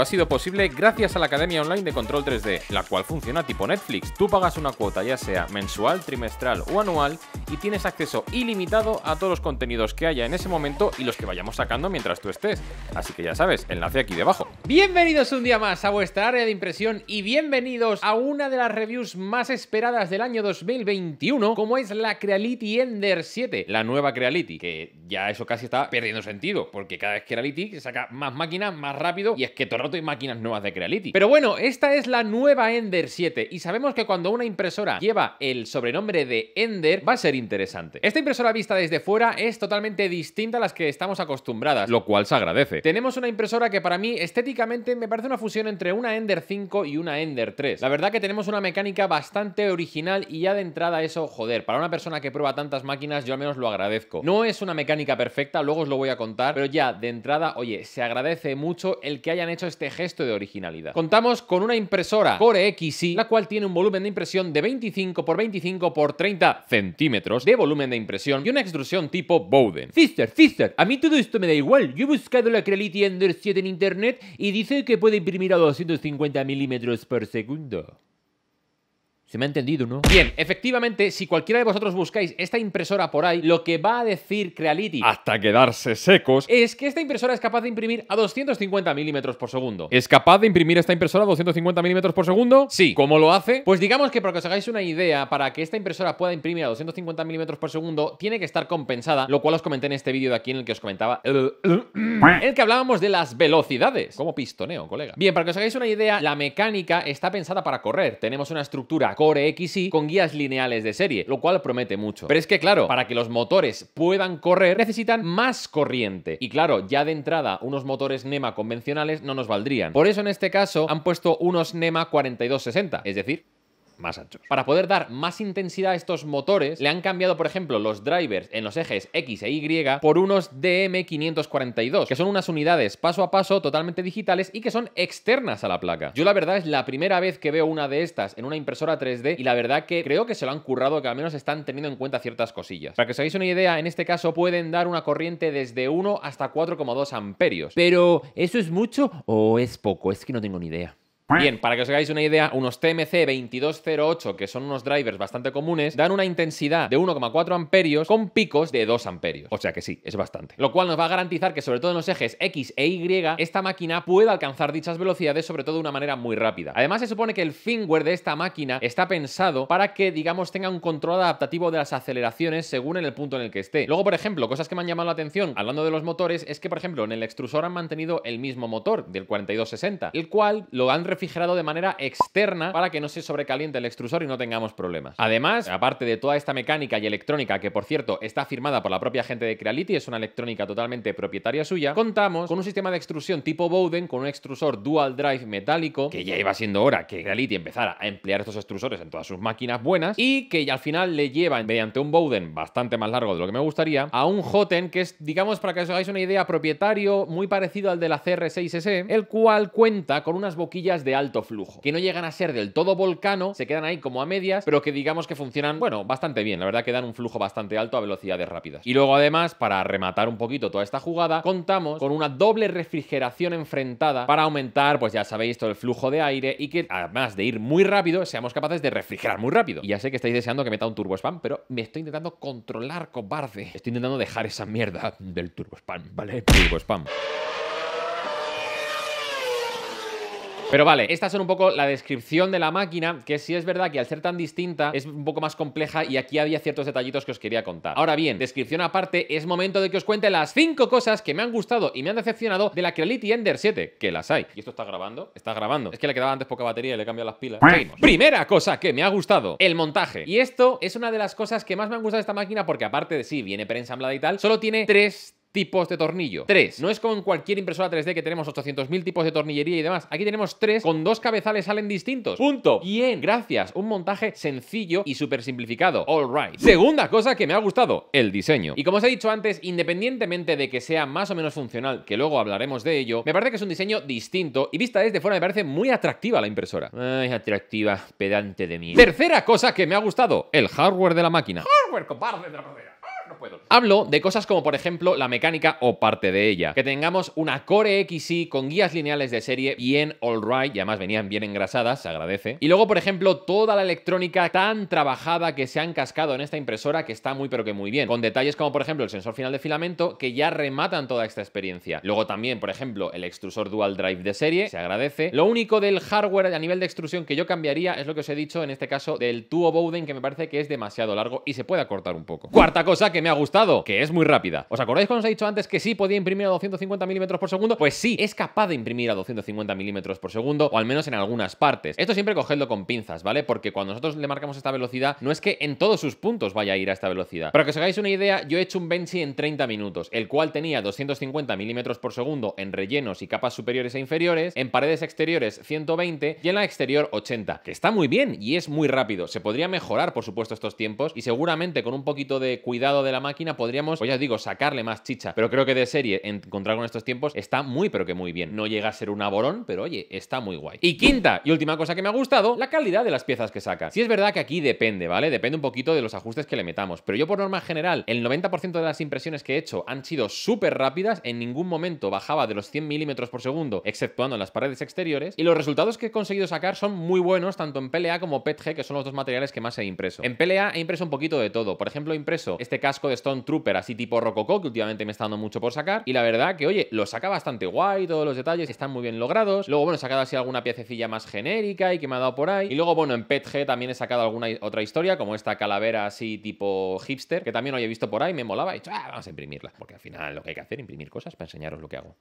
ha sido posible gracias a la Academia Online de Control 3D, la cual funciona tipo Netflix. Tú pagas una cuota ya sea mensual, trimestral o anual y tienes acceso ilimitado a todos los contenidos que haya en ese momento y los que vayamos sacando mientras tú estés. Así que ya sabes, enlace aquí debajo. Bienvenidos un día más a vuestra área de impresión y bienvenidos a una de las reviews más esperadas del año 2021, como es la Creality Ender 7, la nueva Creality, que ya eso casi está perdiendo sentido, porque cada vez que Creality se saca más máquinas, más rápido y es que todo no y máquinas nuevas de Creality. Pero bueno, esta es la nueva Ender 7 y sabemos que cuando una impresora lleva el sobrenombre de Ender va a ser interesante. Esta impresora vista desde fuera es totalmente distinta a las que estamos acostumbradas, lo cual se agradece. Tenemos una impresora que para mí estéticamente me parece una fusión entre una Ender 5 y una Ender 3. La verdad que tenemos una mecánica bastante original y ya de entrada eso, joder, para una persona que prueba tantas máquinas yo al menos lo agradezco. No es una mecánica perfecta, luego os lo voy a contar, pero ya de entrada, oye, se agradece mucho el que hayan hecho este gesto de originalidad. Contamos con una impresora Core xy la cual tiene un volumen de impresión de 25 x 25 x 30 centímetros de volumen de impresión y una extrusión tipo Bowden. Sister, sister, a mí todo esto me da igual. Yo he buscado la Creality Ender 7 en internet y dice que puede imprimir a 250 milímetros por segundo. Se me ha entendido, ¿no? Bien, efectivamente, si cualquiera de vosotros buscáis esta impresora por ahí, lo que va a decir Creality hasta quedarse secos es que esta impresora es capaz de imprimir a 250 milímetros por segundo. ¿Es capaz de imprimir esta impresora a 250 milímetros por segundo? Sí. ¿Cómo lo hace? Pues digamos que para que os hagáis una idea, para que esta impresora pueda imprimir a 250 milímetros por segundo, tiene que estar compensada, lo cual os comenté en este vídeo de aquí en el que os comentaba el que hablábamos de las velocidades. Como pistoneo, colega. Bien, para que os hagáis una idea, la mecánica está pensada para correr. Tenemos una estructura Core XY con guías lineales de serie, lo cual promete mucho. Pero es que claro, para que los motores puedan correr necesitan más corriente. Y claro, ya de entrada unos motores NEMA convencionales no nos valdrían. Por eso en este caso han puesto unos NEMA 4260, es decir, más anchos. Para poder dar más intensidad a estos motores, le han cambiado, por ejemplo, los drivers en los ejes X e Y por unos DM542, que son unas unidades paso a paso totalmente digitales y que son externas a la placa. Yo la verdad es la primera vez que veo una de estas en una impresora 3D y la verdad que creo que se lo han currado, que al menos están teniendo en cuenta ciertas cosillas. Para que os hagáis una idea, en este caso pueden dar una corriente desde 1 hasta 4,2 amperios. Pero, ¿eso es mucho o es poco? Es que no tengo ni idea. Bien, para que os hagáis una idea, unos TMC 2208, que son unos drivers bastante comunes, dan una intensidad de 1,4 amperios con picos de 2 amperios. O sea que sí, es bastante. Lo cual nos va a garantizar que sobre todo en los ejes X e Y, esta máquina pueda alcanzar dichas velocidades sobre todo de una manera muy rápida. Además, se supone que el firmware de esta máquina está pensado para que, digamos, tenga un control adaptativo de las aceleraciones según en el punto en el que esté. Luego, por ejemplo, cosas que me han llamado la atención hablando de los motores es que, por ejemplo, en el extrusor han mantenido el mismo motor del 4260, el cual lo han refrigerado de manera externa para que no se sobrecaliente el extrusor y no tengamos problemas. Además, aparte de toda esta mecánica y electrónica, que por cierto está firmada por la propia gente de Creality, es una electrónica totalmente propietaria suya, contamos con un sistema de extrusión tipo Bowden con un extrusor dual drive metálico, que ya iba siendo hora que Creality empezara a emplear estos extrusores en todas sus máquinas buenas y que al final le lleva mediante un Bowden bastante más largo de lo que me gustaría a un Hoten que es, digamos, para que os hagáis una idea, propietario muy parecido al de la CR6S, el cual cuenta con unas boquillas de alto flujo, que no llegan a ser del todo volcano, se quedan ahí como a medias, pero que digamos que funcionan, bueno, bastante bien, la verdad que dan un flujo bastante alto a velocidades rápidas. Y luego además, para rematar un poquito toda esta jugada, contamos con una doble refrigeración enfrentada para aumentar, pues ya sabéis, todo el flujo de aire y que además de ir muy rápido, seamos capaces de refrigerar muy rápido. Y ya sé que estáis deseando que meta un turbo spam, pero me estoy intentando controlar, cobarde. Estoy intentando dejar esa mierda del turbo spam, ¿vale? Turbo spam. Pero vale, estas son un poco la descripción de la máquina, que sí es verdad que al ser tan distinta es un poco más compleja y aquí había ciertos detallitos que os quería contar. Ahora bien, descripción aparte, es momento de que os cuente las cinco cosas que me han gustado y me han decepcionado de la Creality Ender 7, que las hay. ¿Y esto está grabando? Está grabando. Es que le quedaba antes poca batería y le he cambiado las pilas. Primera cosa que me ha gustado, el montaje. Y esto es una de las cosas que más me han gustado de esta máquina porque aparte de sí, viene preensamblada y tal, solo tiene tres tipos de tornillo. Tres. No es como en cualquier impresora 3D que tenemos 800.000 tipos de tornillería y demás. Aquí tenemos tres con dos cabezales salen distintos. Punto. Bien. Gracias. Un montaje sencillo y súper simplificado. All right. Segunda cosa que me ha gustado, el diseño. Y como os he dicho antes, independientemente de que sea más o menos funcional, que luego hablaremos de ello, me parece que es un diseño distinto y vista desde fuera me parece muy atractiva la impresora. Ay, atractiva, pedante de mí. Tercera cosa que me ha gustado, el hardware de la máquina. Hardware, compadre de la Hablo de cosas como, por ejemplo, la mecánica o parte de ella. Que tengamos una Core XY con guías lineales de serie bien all-right, y además venían bien engrasadas, se agradece. Y luego, por ejemplo, toda la electrónica tan trabajada que se han cascado en esta impresora que está muy pero que muy bien. Con detalles como, por ejemplo, el sensor final de filamento que ya rematan toda esta experiencia. Luego también, por ejemplo, el extrusor dual drive de serie, se agradece. Lo único del hardware a nivel de extrusión que yo cambiaría es lo que os he dicho en este caso del tubo Bowden que me parece que es demasiado largo y se puede acortar un poco. Cuarta cosa que me ha gustado, que es muy rápida. ¿Os acordáis cuando os he dicho antes que sí podía imprimir a 250 milímetros por segundo? Pues sí, es capaz de imprimir a 250 milímetros por segundo, o al menos en algunas partes. Esto siempre cogedlo con pinzas, ¿vale? Porque cuando nosotros le marcamos esta velocidad, no es que en todos sus puntos vaya a ir a esta velocidad. pero que os hagáis una idea, yo he hecho un Benchy en 30 minutos, el cual tenía 250 milímetros por segundo en rellenos y capas superiores e inferiores, en paredes exteriores 120 y en la exterior 80, que está muy bien y es muy rápido. Se podría mejorar, por supuesto, estos tiempos y seguramente con un poquito de cuidado de la máquina podríamos, o pues ya os digo, sacarle más chicha. Pero creo que de serie, encontrar con estos tiempos, está muy, pero que muy bien. No llega a ser un aborón, pero oye, está muy guay. Y quinta y última cosa que me ha gustado, la calidad de las piezas que saca. Si es verdad que aquí depende, ¿vale? Depende un poquito de los ajustes que le metamos. Pero yo por norma general, el 90% de las impresiones que he hecho han sido súper rápidas, en ningún momento bajaba de los 100 milímetros por segundo, exceptuando en las paredes exteriores, y los resultados que he conseguido sacar son muy buenos, tanto en PLA como PETG, que son los dos materiales que más he impreso. En PLA he impreso un poquito de todo. Por ejemplo, he impreso este casco de Stone Trooper, así tipo rococó, que últimamente me está dando mucho por sacar. Y la verdad que, oye, lo saca bastante guay, todos los detalles están muy bien logrados. Luego, bueno, he sacado así alguna piececilla más genérica y que me ha dado por ahí. Y luego, bueno, en PetG también he sacado alguna otra historia, como esta calavera así tipo hipster, que también lo he visto por ahí, me molaba. Y he dicho, ah, vamos a imprimirla. Porque al final lo que hay que hacer es imprimir cosas para enseñaros lo que hago.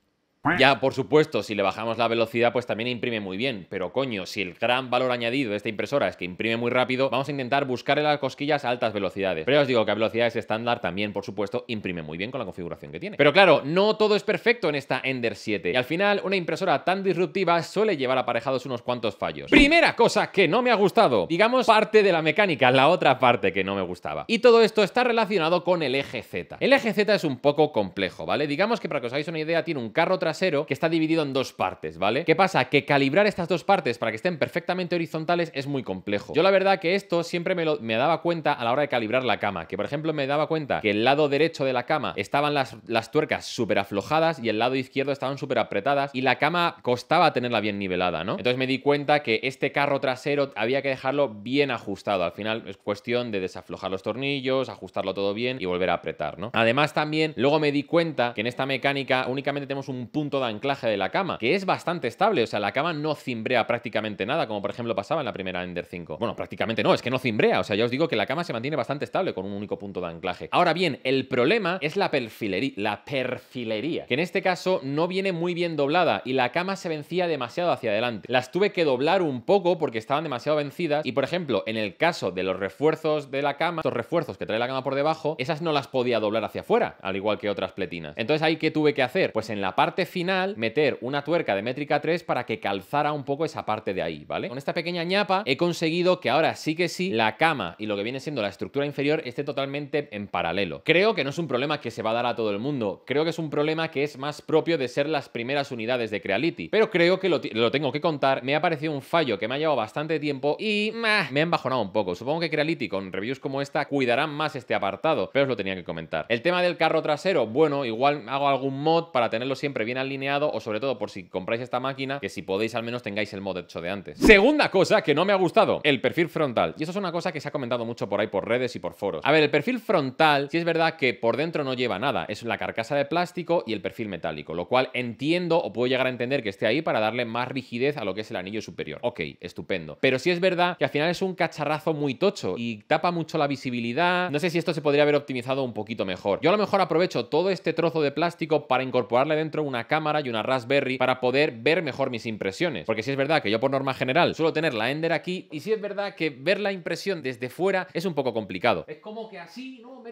Ya, por supuesto, si le bajamos la velocidad, pues también imprime muy bien. Pero coño, si el gran valor añadido de esta impresora es que imprime muy rápido, vamos a intentar buscarle las cosquillas a altas velocidades. Pero ya os digo que a velocidades estándar también, por supuesto, imprime muy bien con la configuración que tiene. Pero claro, no todo es perfecto en esta Ender 7. Y al final, una impresora tan disruptiva suele llevar aparejados unos cuantos fallos. Primera cosa que no me ha gustado. Digamos, parte de la mecánica, la otra parte que no me gustaba. Y todo esto está relacionado con el eje Z. El eje Z es un poco complejo, ¿vale? Digamos que para que os hagáis una idea, tiene un carro tras que está dividido en dos partes, ¿vale? ¿Qué pasa? Que calibrar estas dos partes para que estén perfectamente horizontales es muy complejo. Yo la verdad que esto siempre me, daba cuenta a la hora de calibrar la cama, que por ejemplo me daba cuenta que el lado derecho de la cama estaban las, las tuercas súper aflojadas y el lado izquierdo estaban súper apretadas y la cama costaba tenerla bien nivelada, ¿no? Entonces me di cuenta que este carro trasero había que dejarlo bien ajustado. Al final es cuestión de desaflojar los tornillos, ajustarlo todo bien y volver a apretar, ¿no? Además también luego me di cuenta que en esta mecánica únicamente tenemos un punto de anclaje de la cama, que es bastante estable, o sea, la cama no cimbrea prácticamente nada, como por ejemplo pasaba en la primera Ender 5. Bueno, prácticamente no, es que no cimbrea, o sea, ya os digo que la cama se mantiene bastante estable con un único punto de anclaje. Ahora bien, el problema es la perfilería, la perfilería, que en este caso no viene muy bien doblada y la cama se vencía demasiado hacia adelante. Las tuve que doblar un poco porque estaban demasiado vencidas y, por ejemplo, en el caso de los refuerzos de la cama, estos refuerzos que trae la cama por debajo, esas no las podía doblar hacia afuera, al igual que otras pletinas. Entonces, ¿ahí qué tuve que hacer? Pues en la parte final meter una tuerca de métrica 3 para que calzara un poco esa parte de ahí, ¿vale? Con esta pequeña ñapa he conseguido que ahora sí que sí la cama y lo que viene siendo la estructura inferior esté totalmente en paralelo. Creo que no es un problema que se va a dar a todo el mundo, creo que es un problema que es más propio de ser las primeras unidades de Creality, pero creo que lo, tengo que contar, me ha parecido un fallo que me ha llevado bastante tiempo y me han bajonado un poco. Supongo que Creality con reviews como esta cuidarán más este apartado, pero os lo tenía que comentar. El tema del carro trasero, bueno, igual hago algún mod para tenerlo siempre bien alineado o sobre todo por si compráis esta máquina, que si podéis al menos tengáis el mod hecho de antes. Segunda cosa que no me ha gustado, el perfil frontal. Y eso es una cosa que se ha comentado mucho por ahí por redes y por foros. A ver, el perfil frontal, si es verdad que por dentro no lleva nada, es la carcasa de plástico y el perfil metálico, lo cual entiendo o puedo llegar a entender que esté ahí para darle más rigidez a lo que es el anillo superior. Ok, estupendo. Pero si es verdad que al final es un cacharrazo muy tocho y tapa mucho la visibilidad. No sé si esto se podría haber optimizado un poquito mejor. Yo a lo mejor aprovecho todo este trozo de plástico para incorporarle dentro una cámara y una Raspberry para poder ver mejor mis impresiones. Porque si es verdad que yo por norma general suelo tener la Ender aquí y si es verdad que ver la impresión desde fuera es un poco complicado. Es como que así, ¿no?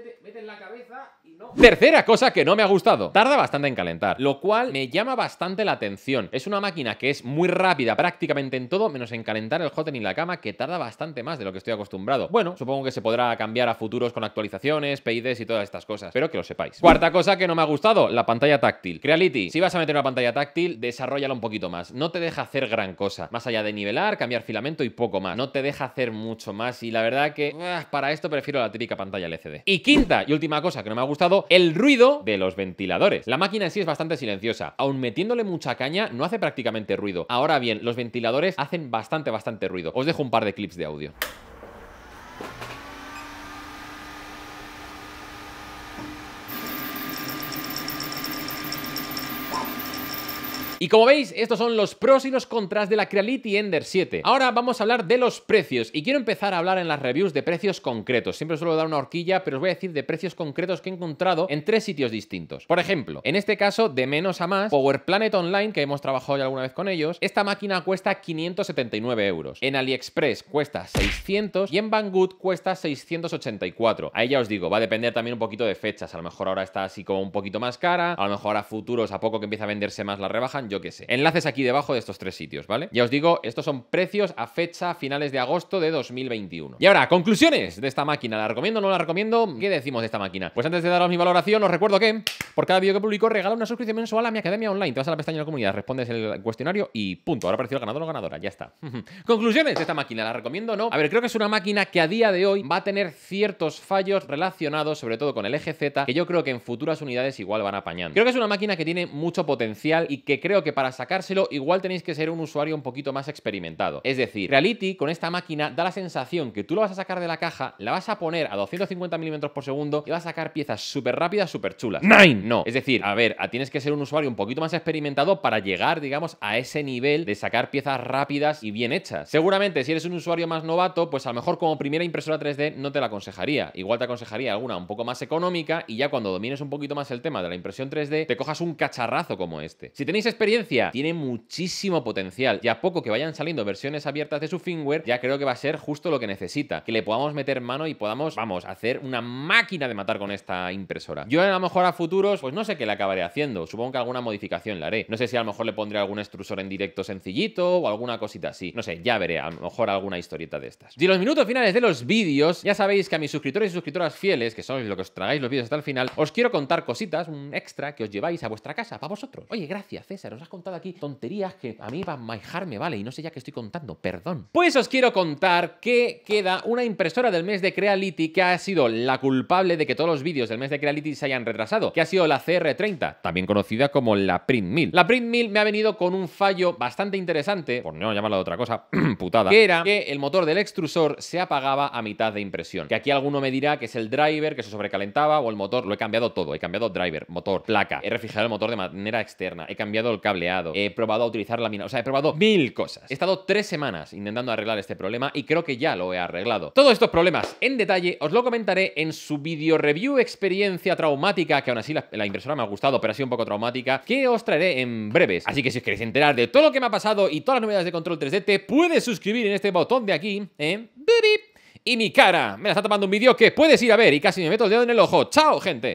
la cabeza Tercera cosa que no me ha gustado. Tarda bastante en calentar, lo cual me llama bastante la atención. Es una máquina que es muy rápida prácticamente en todo, menos en calentar el hotend y la cama, que tarda bastante más de lo que estoy acostumbrado. Bueno, supongo que se podrá cambiar a futuros con actualizaciones, PIDs y todas estas cosas. Pero que lo sepáis. Cuarta cosa que no me ha gustado, la pantalla táctil. Creality, si vas a meter una pantalla táctil, desarrollala un poquito más. No te deja hacer gran cosa. Más allá de nivelar, cambiar filamento y poco más. No te deja hacer mucho más y la verdad que ah, para esto prefiero la típica pantalla LCD. Y quinta y última cosa que no me ha gustado, el ruido de los ventiladores. La máquina en sí es bastante silenciosa, aun metiéndole mucha caña no hace prácticamente ruido. Ahora bien, los ventiladores hacen bastante, bastante ruido. Os dejo un par de clips de audio. Y como veis, estos son los pros y los contras de la Creality Ender 7. Ahora vamos a hablar de los precios y quiero empezar a hablar en las reviews de precios concretos. Siempre suelo dar una horquilla, pero os voy a decir de precios concretos que he encontrado en tres sitios distintos. Por ejemplo, en este caso, de menos a más, Power Planet Online, que hemos trabajado ya alguna vez con ellos, esta máquina cuesta 579 euros. En AliExpress cuesta 600 y en Banggood cuesta 684. Ahí ya os digo, va a depender también un poquito de fechas. A lo mejor ahora está así como un poquito más cara, a lo mejor a futuros, a poco que empieza a venderse más la rebajan, yo qué sé. Enlaces aquí debajo de estos tres sitios, ¿vale? Ya os digo, estos son precios a fecha finales de agosto de 2021. Y ahora, conclusiones de esta máquina. ¿La recomiendo o no la recomiendo? ¿Qué decimos de esta máquina? Pues antes de daros mi valoración, os recuerdo que por cada vídeo que publico regalo una suscripción mensual a mi academia online. Te vas a la pestaña de comunidad, respondes el cuestionario y punto. Ahora apareció el ganador o ganadora, ya está. conclusiones de esta máquina. ¿La recomiendo o no? A ver, creo que es una máquina que a día de hoy va a tener ciertos fallos relacionados sobre todo con el eje Z, que yo creo que en futuras unidades igual van a apañando. Creo que es una máquina que tiene mucho potencial y que creo que que para sacárselo igual tenéis que ser un usuario un poquito más experimentado. Es decir, Reality con esta máquina da la sensación que tú lo vas a sacar de la caja, la vas a poner a 250 milímetros por segundo y vas a sacar piezas súper rápidas, súper chulas. ¡Nine! No. Es decir, a ver, tienes que ser un usuario un poquito más experimentado para llegar, digamos, a ese nivel de sacar piezas rápidas y bien hechas. Seguramente, si eres un usuario más novato, pues a lo mejor como primera impresora 3D no te la aconsejaría. Igual te aconsejaría alguna un poco más económica y ya cuando domines un poquito más el tema de la impresión 3D, te cojas un cacharrazo como este. Si tenéis experiencia, tiene muchísimo potencial y a poco que vayan saliendo versiones abiertas de su firmware, ya creo que va a ser justo lo que necesita, que le podamos meter mano y podamos, vamos, hacer una máquina de matar con esta impresora. Yo a lo mejor a futuros, pues no sé qué le acabaré haciendo, supongo que alguna modificación la haré. No sé si a lo mejor le pondré algún extrusor en directo sencillito o alguna cosita así, no sé, ya veré, a lo mejor alguna historieta de estas. Y los minutos finales de los vídeos, ya sabéis que a mis suscriptores y suscriptoras fieles, que sois los que os tragáis los vídeos hasta el final, os quiero contar cositas, un extra que os lleváis a vuestra casa, para vosotros. Oye, gracias César, nos has contado aquí tonterías que a mí va a me vale y no sé ya qué estoy contando, perdón. Pues os quiero contar que queda una impresora del mes de Creality que ha sido la culpable de que todos los vídeos del mes de Creality se hayan retrasado, que ha sido la CR30, también conocida como la Print Mill La Print Mill me ha venido con un fallo bastante interesante, por no llamarla de otra cosa, putada, que era que el motor del extrusor se apagaba a mitad de impresión. Que aquí alguno me dirá que es el driver, que se sobrecalentaba, o el motor, lo he cambiado todo, he cambiado driver, motor, placa, he refrigerado el motor de manera externa, he cambiado el cableado, he probado a utilizar la mina o sea, he probado mil cosas. He estado tres semanas intentando arreglar este problema y creo que ya lo he arreglado. Todos estos problemas en detalle os lo comentaré en su video review experiencia traumática, que aún así la, impresora me ha gustado, pero ha sido un poco traumática, que os traeré en breves. Así que si os queréis enterar de todo lo que me ha pasado y todas las novedades de Control 3D, te puedes suscribir en este botón de aquí, ¿eh? Y mi cara me la está tomando un vídeo que puedes ir a ver y casi me meto el dedo en el ojo. ¡Chao, gente!